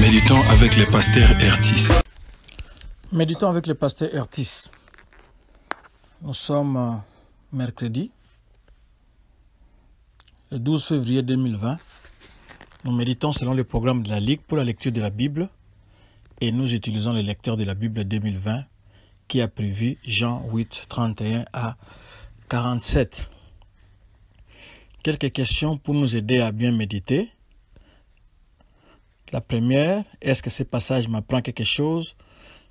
Méditons avec les pasteurs Ertis. Méditons avec les pasteurs Ertis. Nous sommes euh, mercredi, le 12 février 2020. Nous méditons selon le programme de la Ligue pour la lecture de la Bible et nous utilisons le lecteur de la Bible 2020 qui a prévu Jean 8, 31 à 47. Quelques questions pour nous aider à bien méditer la première, est-ce que ce passage m'apprend quelque chose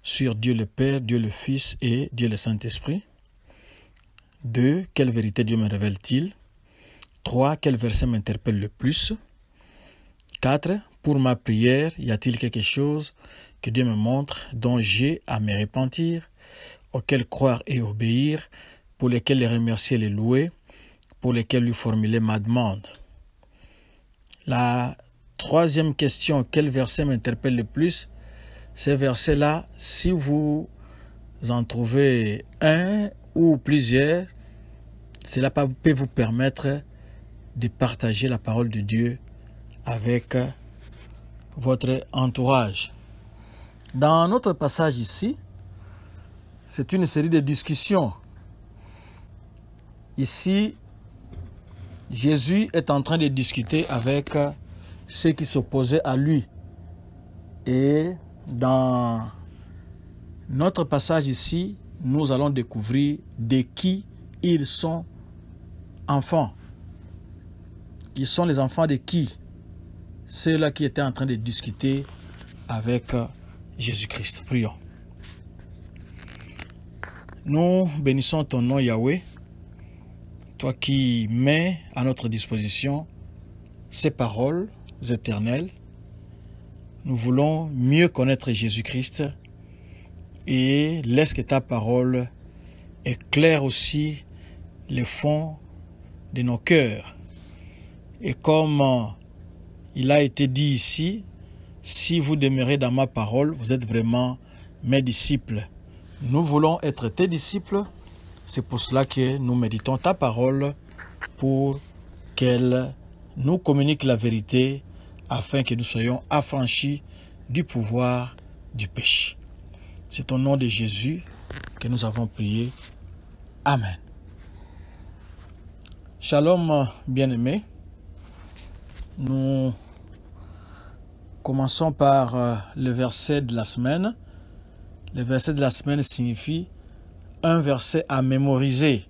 sur Dieu le Père, Dieu le Fils et Dieu le Saint-Esprit Deux, quelle vérité Dieu me révèle-t-il Trois, quel verset m'interpelle le plus Quatre, pour ma prière, y a-t-il quelque chose que Dieu me montre dont j'ai à me repentir, auquel croire et obéir, pour lequel les remercier et les louer, pour lequel lui formuler ma demande. La Troisième question, quel verset m'interpelle le plus Ces verset là si vous en trouvez un ou plusieurs, cela peut vous permettre de partager la parole de Dieu avec votre entourage. Dans notre passage ici, c'est une série de discussions. Ici, Jésus est en train de discuter avec ceux qui s'opposaient à lui. Et dans notre passage ici, nous allons découvrir de qui ils sont enfants. Ils sont les enfants de qui Ceux-là qui étaient en train de discuter avec euh, Jésus-Christ. Prions. Nous bénissons ton nom, Yahweh, toi qui mets à notre disposition ces paroles éternels. Nous voulons mieux connaître Jésus-Christ et laisse que ta parole éclaire aussi les fonds de nos cœurs. Et comme il a été dit ici, si vous demeurez dans ma parole, vous êtes vraiment mes disciples. Nous voulons être tes disciples. C'est pour cela que nous méditons ta parole pour qu'elle nous communique la vérité afin que nous soyons affranchis du pouvoir du péché. C'est au nom de Jésus que nous avons prié. Amen. Shalom, bien-aimés. Nous commençons par euh, le verset de la semaine. Le verset de la semaine signifie un verset à mémoriser.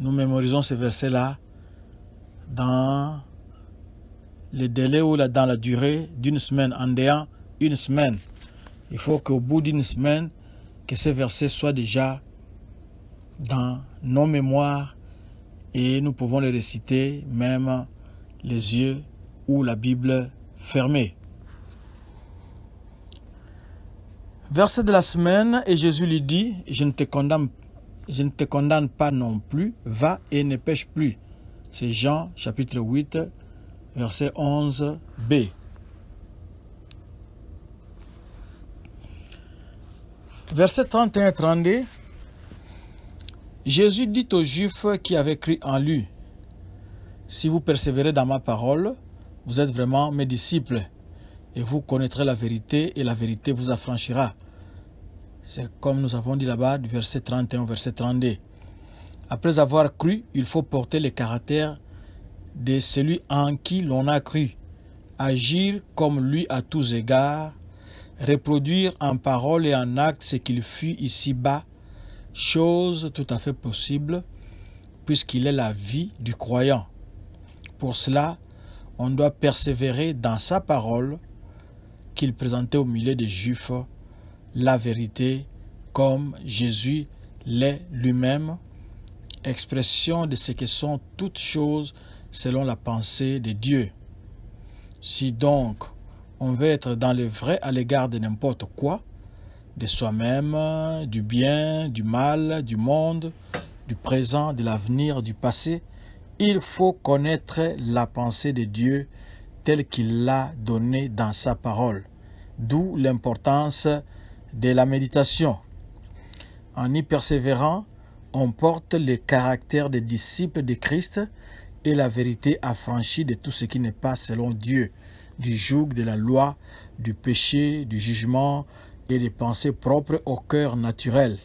Nous mémorisons ce verset-là dans le délai ou la, dans la durée d'une semaine en déant une semaine. Il faut qu'au bout d'une semaine, que ces versets soient déjà dans nos mémoires et nous pouvons les réciter même les yeux ou la Bible fermée. Verset de la semaine, et Jésus lui dit, je ne te condamne, je ne te condamne pas non plus, va et ne pêche plus. C'est Jean chapitre 8, verset 11b. Verset 31 32, Jésus dit aux Juifs qui avaient cru en lui, Si vous persévérez dans ma parole, vous êtes vraiment mes disciples, et vous connaîtrez la vérité, et la vérité vous affranchira. C'est comme nous avons dit là-bas du verset 31 au verset 32. Après avoir cru, il faut porter les caractères de celui en qui l'on a cru, agir comme lui à tous égards, reproduire en parole et en acte ce qu'il fut ici-bas, chose tout à fait possible, puisqu'il est la vie du croyant. Pour cela, on doit persévérer dans sa parole qu'il présentait au milieu des Juifs, la vérité comme Jésus l'est lui-même, expression de ce que sont toutes choses selon la pensée de Dieu. Si donc on veut être dans le vrai à l'égard de n'importe quoi, de soi-même, du bien, du mal, du monde, du présent, de l'avenir, du passé, il faut connaître la pensée de Dieu telle qu'il l'a donnée dans sa parole, d'où l'importance de la méditation. En y persévérant, on porte le caractère des disciples de Christ et la vérité affranchie de tout ce qui n'est pas selon Dieu, du joug de la loi, du péché, du jugement et des pensées propres au cœur naturel.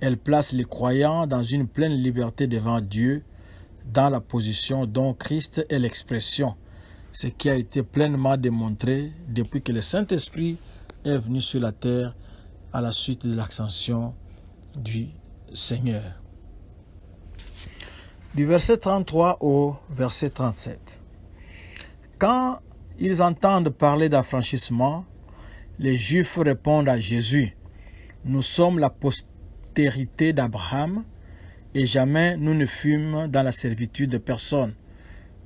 Elle place les croyants dans une pleine liberté devant Dieu, dans la position dont Christ est l'expression, ce qui a été pleinement démontré depuis que le Saint-Esprit est venu sur la terre à la suite de l'ascension du Seigneur du verset 33 au verset 37. Quand ils entendent parler d'affranchissement, les Juifs répondent à Jésus, Nous sommes la postérité d'Abraham, et jamais nous ne fûmes dans la servitude de personne.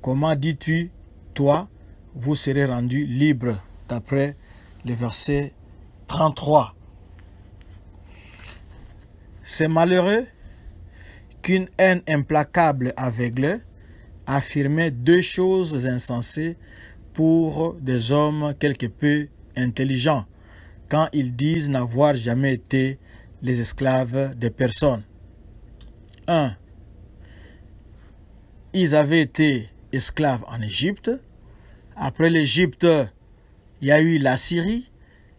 Comment dis-tu, toi, vous serez rendu libre, d'après le verset 33. C'est malheureux qu'une haine implacable aveugle affirmait deux choses insensées pour des hommes quelque peu intelligents, quand ils disent n'avoir jamais été les esclaves de personnes. Un, Ils avaient été esclaves en Égypte. Après l'Égypte, il y a eu la Syrie.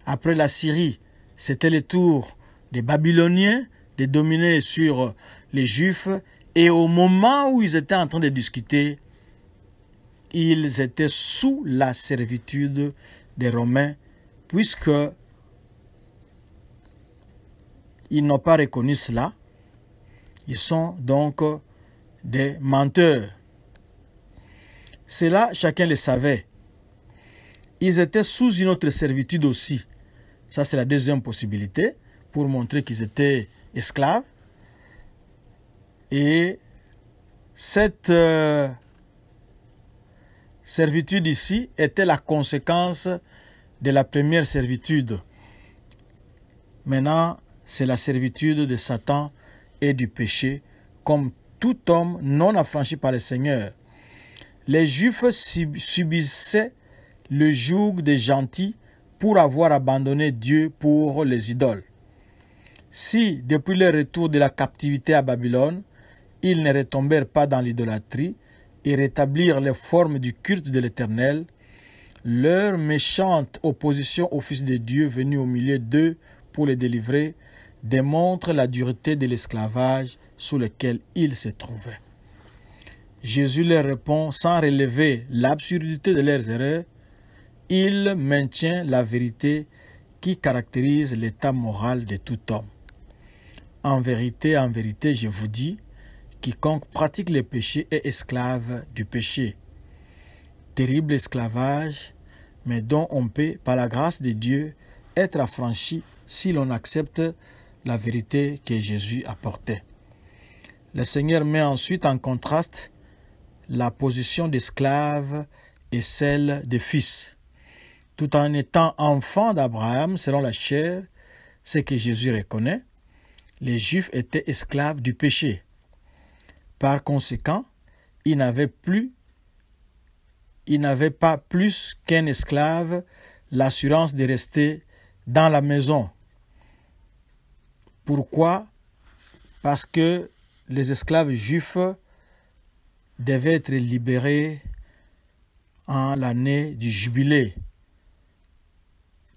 Après la Syrie, c'était le tour des Babyloniens de dominer sur les Juifs, et au moment où ils étaient en train de discuter, ils étaient sous la servitude des Romains, puisque ils n'ont pas reconnu cela. Ils sont donc des menteurs. Cela, chacun le savait. Ils étaient sous une autre servitude aussi. Ça, c'est la deuxième possibilité pour montrer qu'ils étaient esclaves. Et cette euh, servitude ici était la conséquence de la première servitude. Maintenant, c'est la servitude de Satan et du péché, comme tout homme non affranchi par le Seigneur. Les Juifs subissaient le joug des gentils pour avoir abandonné Dieu pour les idoles. Si, depuis le retour de la captivité à Babylone, ils ne retombèrent pas dans l'idolâtrie et rétablirent les formes du culte de l'Éternel, leur méchante opposition au Fils de Dieu venu au milieu d'eux pour les délivrer démontre la dureté de l'esclavage sous lequel ils se trouvaient. Jésus leur répond sans relever l'absurdité de leurs erreurs, il maintient la vérité qui caractérise l'état moral de tout homme. En vérité, en vérité, je vous dis, Quiconque pratique le péché est esclave du péché. Terrible esclavage, mais dont on peut, par la grâce de Dieu, être affranchi si l'on accepte la vérité que Jésus apportait. Le Seigneur met ensuite en contraste la position d'esclave et celle de fils. Tout en étant enfant d'Abraham selon la chair, ce que Jésus reconnaît, les Juifs étaient esclaves du péché. Par conséquent, il n'avait plus, il n'avait pas plus qu'un esclave l'assurance de rester dans la maison. Pourquoi Parce que les esclaves juifs devaient être libérés en l'année du jubilé.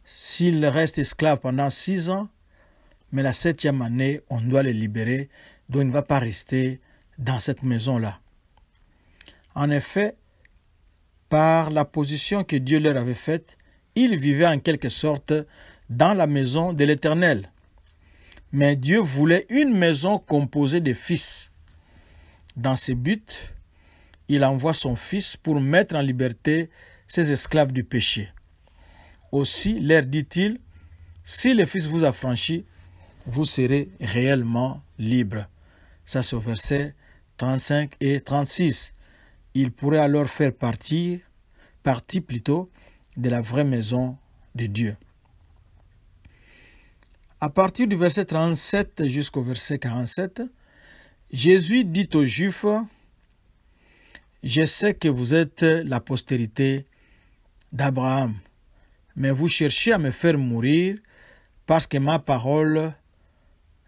S'ils restent esclaves pendant six ans, mais la septième année, on doit les libérer, donc il ne va pas rester dans cette maison-là. En effet, par la position que Dieu leur avait faite, ils vivaient en quelque sorte dans la maison de l'Éternel. Mais Dieu voulait une maison composée de fils. Dans ce but, il envoie son fils pour mettre en liberté ses esclaves du péché. Aussi leur dit-il, si le fils vous affranchit, vous serez réellement libre. Ça, c'est au verset 35 et 36. Il pourrait alors faire partie, partie plutôt, de la vraie maison de Dieu. À partir du verset 37 jusqu'au verset 47, Jésus dit aux Juifs, Je sais que vous êtes la postérité d'Abraham, mais vous cherchez à me faire mourir parce que ma parole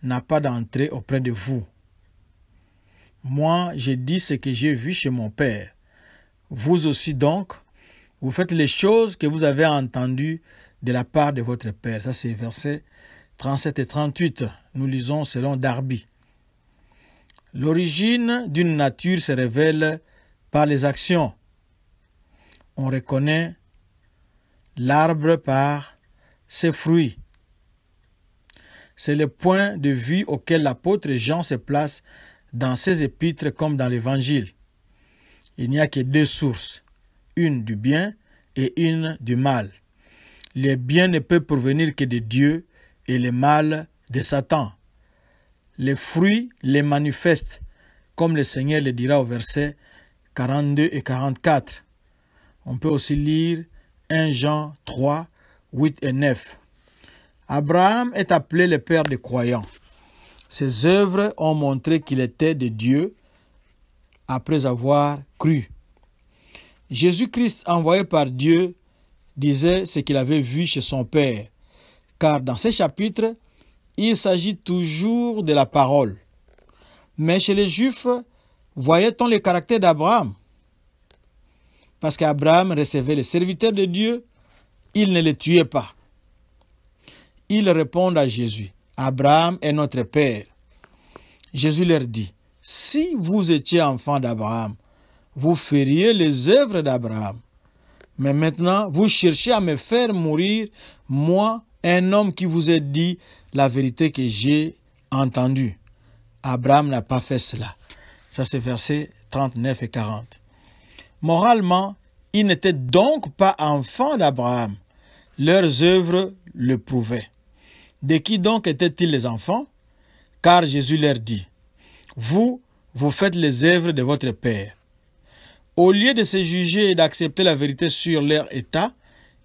n'a pas d'entrée auprès de vous. Moi, j'ai dit ce que j'ai vu chez mon Père. Vous aussi donc, vous faites les choses que vous avez entendues de la part de votre Père. Ça, c'est verset 37 et 38. Nous lisons selon Darby. L'origine d'une nature se révèle par les actions. On reconnaît l'arbre par ses fruits. C'est le point de vue auquel l'apôtre Jean se place dans ces épîtres comme dans l'Évangile. Il n'y a que deux sources, une du bien et une du mal. Le bien ne peut provenir que de Dieu et le mal de Satan. Les fruits les manifestent, comme le Seigneur le dira au verset 42 et 44. On peut aussi lire 1 Jean 3, 8 et 9. Abraham est appelé le père des croyants. Ses œuvres ont montré qu'il était de Dieu après avoir cru. Jésus-Christ envoyé par Dieu disait ce qu'il avait vu chez son Père, car dans ces chapitres, il s'agit toujours de la parole. Mais chez les Juifs, voyait-on le caractère d'Abraham Parce qu'Abraham recevait les serviteurs de Dieu, il ne les tuait pas. Ils répondent à Jésus, Abraham est notre Père. Jésus leur dit, si vous étiez enfant d'Abraham, vous feriez les œuvres d'Abraham. Mais maintenant, vous cherchez à me faire mourir, moi, un homme qui vous ai dit la vérité que j'ai entendue. Abraham n'a pas fait cela. Ça, c'est versets 39 et 40. Moralement, ils n'étaient donc pas enfants d'Abraham. Leurs œuvres le prouvaient. De qui donc étaient-ils les enfants Car Jésus leur dit, Vous, vous faites les œuvres de votre Père. Au lieu de se juger et d'accepter la vérité sur leur état,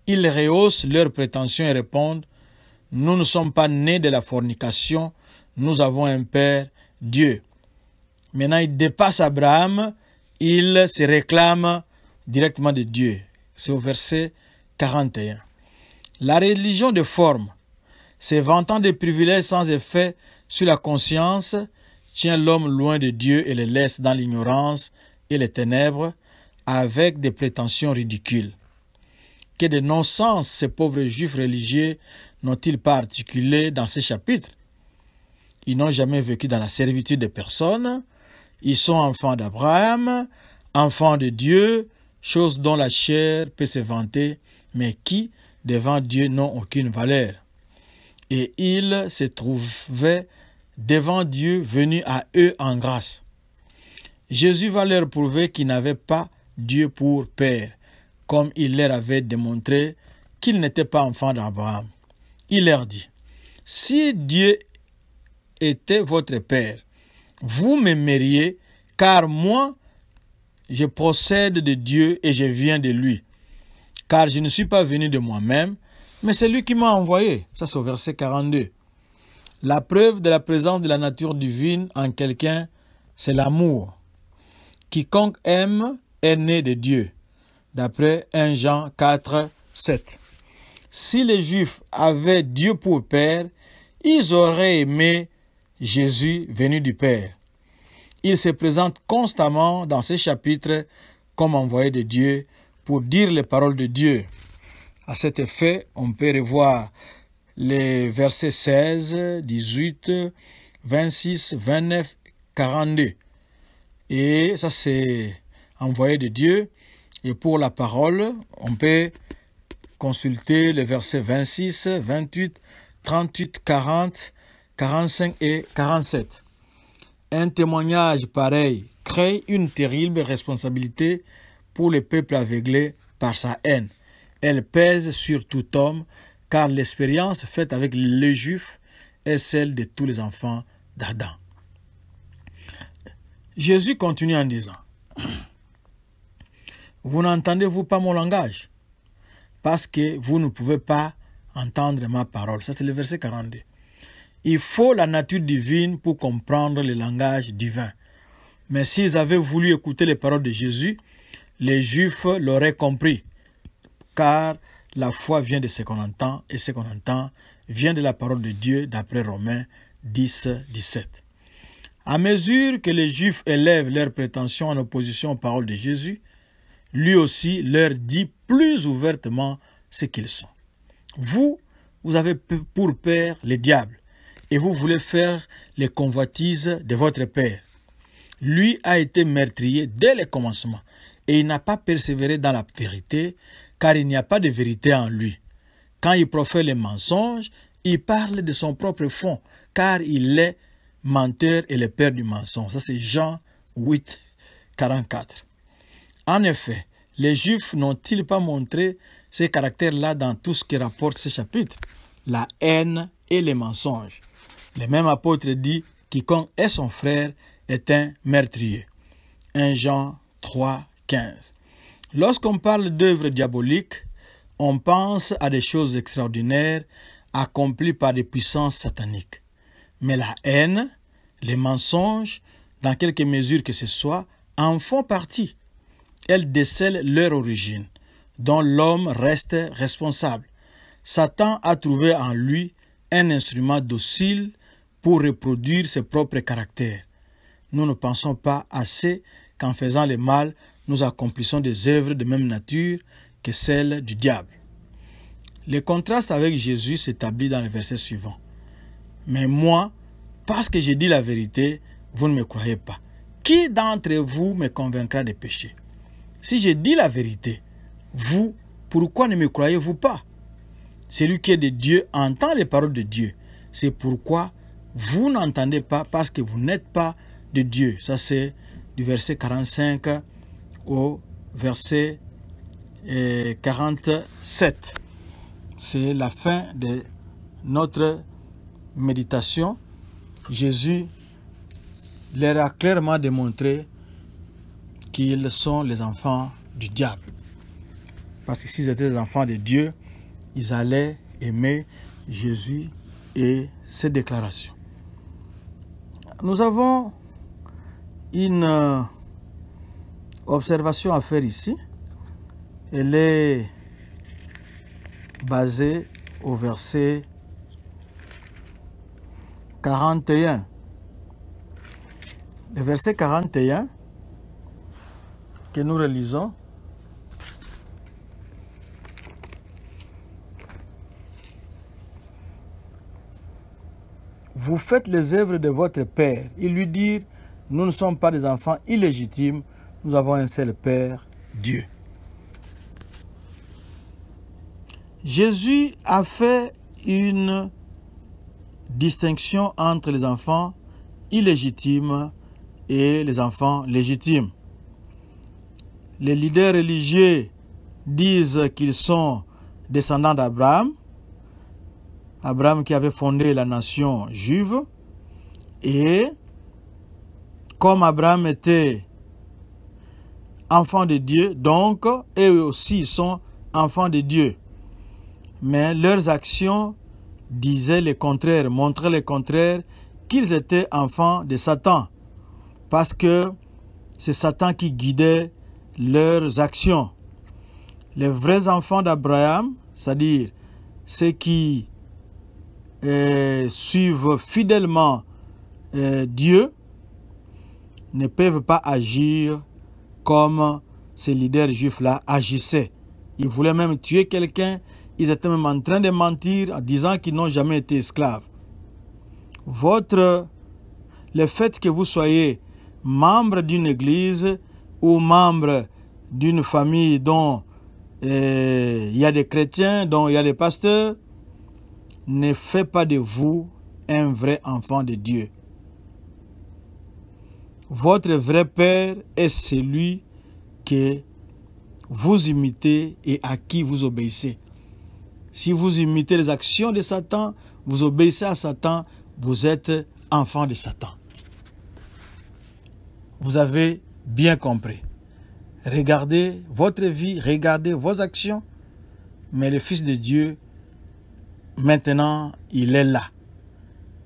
ils rehaussent leurs prétentions et répondent, Nous ne sommes pas nés de la fornication, nous avons un Père, Dieu. Maintenant, ils dépassent Abraham, ils se réclament directement de Dieu. C'est au verset 41. La religion de forme ces vantants des privilèges sans effet sur la conscience tient l'homme loin de Dieu et le laisse dans l'ignorance et les ténèbres avec des prétentions ridicules. Que de non-sens ces pauvres juifs religieux n'ont-ils pas articulé dans ces chapitres Ils n'ont jamais vécu dans la servitude des personnes. Ils sont enfants d'Abraham, enfants de Dieu, chose dont la chair peut se vanter, mais qui, devant Dieu, n'ont aucune valeur et ils se trouvaient devant Dieu venu à eux en grâce. Jésus va leur prouver qu'ils n'avaient pas Dieu pour Père, comme il leur avait démontré qu'il n'était pas enfant d'Abraham. Il leur dit, Si Dieu était votre Père, vous m'aimeriez, car moi, je procède de Dieu et je viens de lui. Car je ne suis pas venu de moi-même, mais c'est lui qui m'a envoyé. Ça, c'est au verset 42. La preuve de la présence de la nature divine en quelqu'un, c'est l'amour. Quiconque aime est né de Dieu, d'après 1 Jean 4, 7. Si les Juifs avaient Dieu pour Père, ils auraient aimé Jésus venu du Père. Il se présente constamment dans ces chapitres comme envoyé de Dieu pour dire les paroles de Dieu. À cet effet, on peut revoir les versets 16, 18, 26, 29, 42. Et ça, c'est envoyé de Dieu. Et pour la parole, on peut consulter les versets 26, 28, 38, 40, 45 et 47. Un témoignage pareil crée une terrible responsabilité pour le peuple aveuglé par sa haine. Elle pèse sur tout homme, car l'expérience faite avec les Juifs est celle de tous les enfants d'Adam. Jésus continue en disant, Vous n'entendez-vous pas mon langage Parce que vous ne pouvez pas entendre ma parole. Ça, c'est le verset 42. Il faut la nature divine pour comprendre le langage divin. Mais s'ils avaient voulu écouter les paroles de Jésus, les Juifs l'auraient compris car la foi vient de ce qu'on entend, et ce qu'on entend vient de la parole de Dieu d'après Romains 10, 17. À mesure que les Juifs élèvent leurs prétentions en opposition aux paroles de Jésus, lui aussi leur dit plus ouvertement ce qu'ils sont. Vous, vous avez pour père le diable, et vous voulez faire les convoitises de votre père. Lui a été meurtrier dès le commencement, et il n'a pas persévéré dans la vérité, car il n'y a pas de vérité en lui. Quand il profère les mensonges, il parle de son propre fond, car il est menteur et le père du mensonge. Ça, c'est Jean 8, 44. En effet, les Juifs n'ont-ils pas montré ces caractères-là dans tout ce qui rapporte ce chapitre La haine et les mensonges. Le même apôtre dit Quiconque est son frère est un meurtrier. 1 Jean 3, 15. Lorsqu'on parle d'œuvres diaboliques, on pense à des choses extraordinaires accomplies par des puissances sataniques. Mais la haine, les mensonges, dans quelque mesure que ce soit, en font partie. Elles décèlent leur origine, dont l'homme reste responsable. Satan a trouvé en lui un instrument docile pour reproduire ses propres caractères. Nous ne pensons pas assez qu'en faisant le mal, nous accomplissons des œuvres de même nature que celles du diable. Le contraste avec Jésus s'établit dans le verset suivant. Mais moi, parce que j'ai dit la vérité, vous ne me croyez pas. Qui d'entre vous me convaincra des péchés Si j'ai dit la vérité, vous, pourquoi ne me croyez-vous pas Celui qui est de Dieu entend les paroles de Dieu. C'est pourquoi vous n'entendez pas parce que vous n'êtes pas de Dieu. Ça, c'est du verset 45 au verset 47. Euh, C'est la fin de notre méditation. Jésus leur a clairement démontré qu'ils sont les enfants du diable. Parce que s'ils étaient des enfants de Dieu, ils allaient aimer Jésus et ses déclarations. Nous avons une euh, Observation à faire ici, elle est basée au verset 41. Le verset 41 que nous relisons Vous faites les œuvres de votre Père. Il lui dit nous ne sommes pas des enfants illégitimes, nous avons un seul Père, Dieu. Jésus a fait une distinction entre les enfants illégitimes et les enfants légitimes. Les leaders religieux disent qu'ils sont descendants d'Abraham, Abraham qui avait fondé la nation juive, et comme Abraham était enfants de Dieu, donc eux aussi sont enfants de Dieu. Mais leurs actions disaient le contraire, montraient le contraire, qu'ils étaient enfants de Satan, parce que c'est Satan qui guidait leurs actions. Les vrais enfants d'Abraham, c'est-à-dire ceux qui euh, suivent fidèlement euh, Dieu, ne peuvent pas agir comme ces leaders juifs-là agissaient. Ils voulaient même tuer quelqu'un, ils étaient même en train de mentir en disant qu'ils n'ont jamais été esclaves. Votre, le fait que vous soyez membre d'une église ou membre d'une famille dont euh, il y a des chrétiens, dont il y a des pasteurs, ne fait pas de vous un vrai enfant de Dieu. Votre vrai Père est celui que vous imitez et à qui vous obéissez. Si vous imitez les actions de Satan, vous obéissez à Satan, vous êtes enfant de Satan. Vous avez bien compris. Regardez votre vie, regardez vos actions, mais le Fils de Dieu, maintenant, il est là.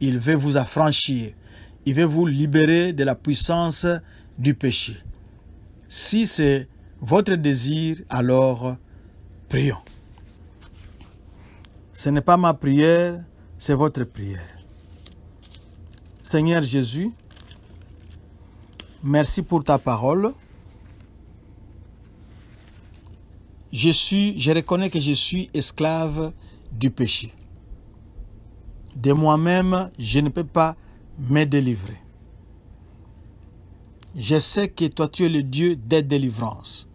Il veut vous affranchir il veut vous libérer de la puissance du péché. Si c'est votre désir, alors prions. Ce n'est pas ma prière, c'est votre prière. Seigneur Jésus, merci pour ta parole. Je, suis, je reconnais que je suis esclave du péché. De moi-même, je ne peux pas me délivrer. Je sais que toi tu es le Dieu des délivrances.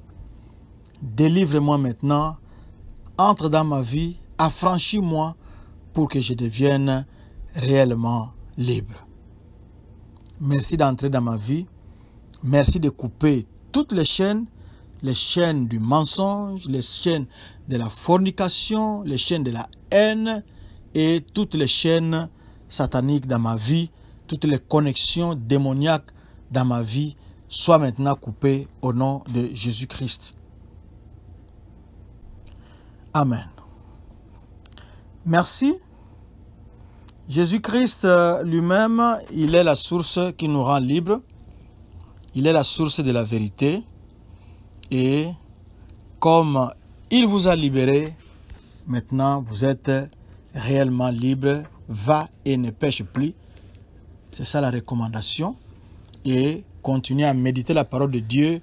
Délivre-moi maintenant, entre dans ma vie, affranchis-moi pour que je devienne réellement libre. Merci d'entrer dans ma vie. Merci de couper toutes les chaînes, les chaînes du mensonge, les chaînes de la fornication, les chaînes de la haine et toutes les chaînes sataniques dans ma vie toutes les connexions démoniaques dans ma vie soient maintenant coupées au nom de Jésus-Christ. Amen. Merci. Jésus-Christ euh, lui-même, il est la source qui nous rend libres. Il est la source de la vérité. Et comme il vous a libéré, maintenant vous êtes réellement libre. Va et ne pêche plus. C'est ça la recommandation. Et continuer à méditer la parole de Dieu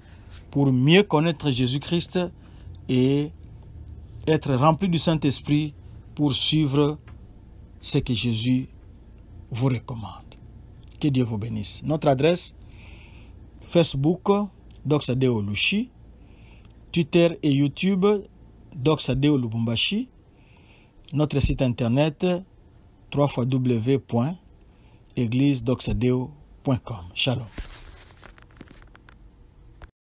pour mieux connaître Jésus-Christ et être rempli du Saint-Esprit pour suivre ce que Jésus vous recommande. Que Dieu vous bénisse. Notre adresse, Facebook, Doxadeo Lushi, Twitter et YouTube, Doxadeo Lubumbashi, notre site internet, www d'Oxadeo.com Shalom.